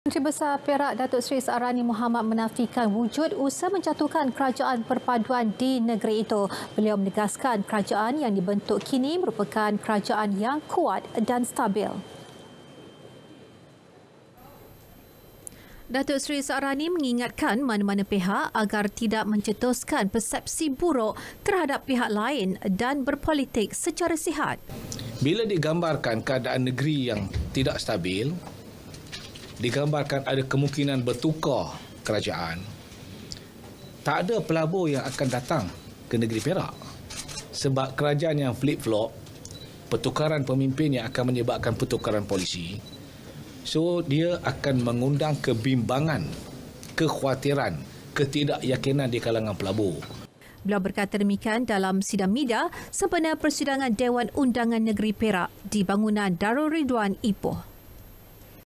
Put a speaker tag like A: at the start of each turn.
A: Menteri Besar Perak Datuk Seri Sarani Muhammad menafikan wujud usaha menjatuhkan kerajaan perpaduan di negeri itu. Beliau menegaskan kerajaan yang dibentuk kini merupakan kerajaan yang kuat dan stabil. Datuk Seri Sarani mengingatkan mana-mana pihak agar tidak mencetuskan persepsi buruk terhadap pihak lain dan berpolitik secara sihat.
B: Bila digambarkan keadaan negeri yang tidak stabil, digambarkan ada kemungkinan bertukar kerajaan, tak ada pelabur yang akan datang ke negeri Perak. Sebab kerajaan yang flip-flop, pertukaran pemimpin yang akan menyebabkan pertukaran polisi, so dia akan mengundang kebimbangan, kekhawatiran, ketidakyakinan di kalangan pelabur.
A: Beliau berkata demikian dalam sidang media sempena persidangan Dewan Undangan Negeri Perak di bangunan Darul Ridwan Ipoh.